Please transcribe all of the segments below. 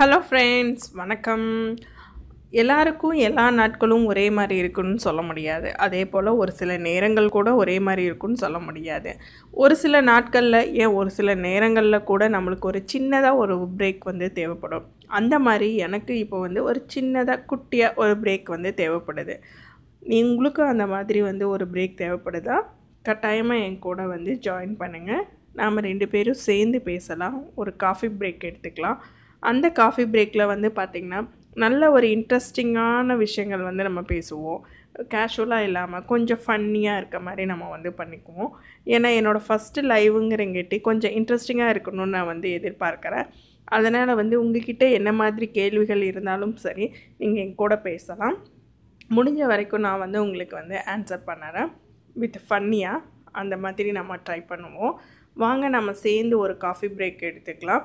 hello friends வணக்கம் எல்லாருக்கும் எல்லா நாட்களும் ஒரே மாதிரி இருக்குன்னு சொல்ல முடியாது அதே போல் ஒரு சில நேரங்கள் கூட ஒரே மாதிரி இருக்குன்னு சொல்ல முடியாது ஒரு சில நாட்களில் ஏன் ஒரு சில நேரங்களில் கூட நம்மளுக்கு ஒரு சின்னதாக ஒரு பிரேக் வந்து தேவைப்படும் அந்த மாதிரி எனக்கு இப்போ வந்து ஒரு சின்னதாக குட்டியாக ஒரு பிரேக் வந்து தேவைப்படுது எங்களுக்கும் அந்த மாதிரி வந்து ஒரு பிரேக் தேவைப்படுதா கட்டாயமாக என் கூட வந்து ஜாயின் பண்ணுங்கள் நாம் ரெண்டு பேரும் சேர்ந்து பேசலாம் ஒரு காஃபி பிரேக் எடுத்துக்கலாம் அந்த காஃபி பிரேக்கில் வந்து பார்த்திங்கன்னா நல்ல ஒரு இன்ட்ரெஸ்டிங்கான விஷயங்கள் வந்து நம்ம பேசுவோம் கேஷுவலாக இல்லாமல் கொஞ்சம் ஃபன்னியாக இருக்க மாதிரி நம்ம வந்து பண்ணிக்குவோம் ஏன்னா என்னோடய ஃபஸ்ட்டு லைவுங்கிறங்கிட்டி கொஞ்சம் இன்ட்ரெஸ்டிங்காக இருக்கணும்னு நான் வந்து எதிர்பார்க்குறேன் அதனால் வந்து உங்கள்கிட்ட என்ன மாதிரி கேள்விகள் இருந்தாலும் சரி நீங்கள் என் கூட பேசலாம் முடிஞ்ச வரைக்கும் நான் வந்து உங்களுக்கு வந்து ஆன்சர் பண்ணுறேன் வித் ஃபன்னியாக அந்த மாதிரி நம்ம ட்ரை பண்ணுவோம் வாங்க நம்ம சேர்ந்து ஒரு காஃபி பிரேக் எடுத்துக்கலாம்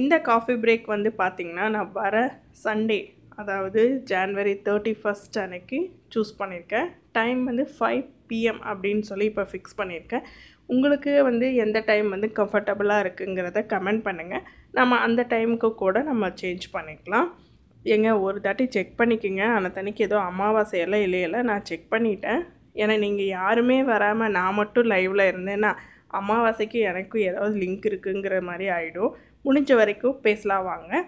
இந்த காஃபி பிரேக் வந்து பார்த்திங்கன்னா நான் வர சண்டே அதாவது ஜான்வரி தேர்ட்டி ஃபஸ்ட் அன்னைக்கு சூஸ் பண்ணியிருக்கேன் டைம் வந்து ஃபைவ் பிஎம் அப்படின்னு சொல்லி இப்போ ஃபிக்ஸ் பண்ணியிருக்கேன் உங்களுக்கு வந்து எந்த டைம் வந்து கம்ஃபர்டபுளாக இருக்குங்கிறத கமெண்ட் பண்ணுங்கள் நம்ம அந்த டைமுக்கு கூட நம்ம சேஞ்ச் பண்ணிக்கலாம் எங்க ஒரு தாட்டி செக் பண்ணிக்கோங்க அந்த தனிக்கு ஏதோ அமாவாசையெல்லாம் இல்லையில நான் செக் பண்ணிட்டேன் ஏன்னா நீங்கள் யாருமே வராமல் நான் மட்டும் லைவில் இருந்தேன்னா அமாவாசைக்கு எனக்கும் ஏதாவது லிங்க் இருக்குங்கிற மாதிரி ஆகிடும் முடிஞ்ச வரைக்கும் பேசலாம் வாங்க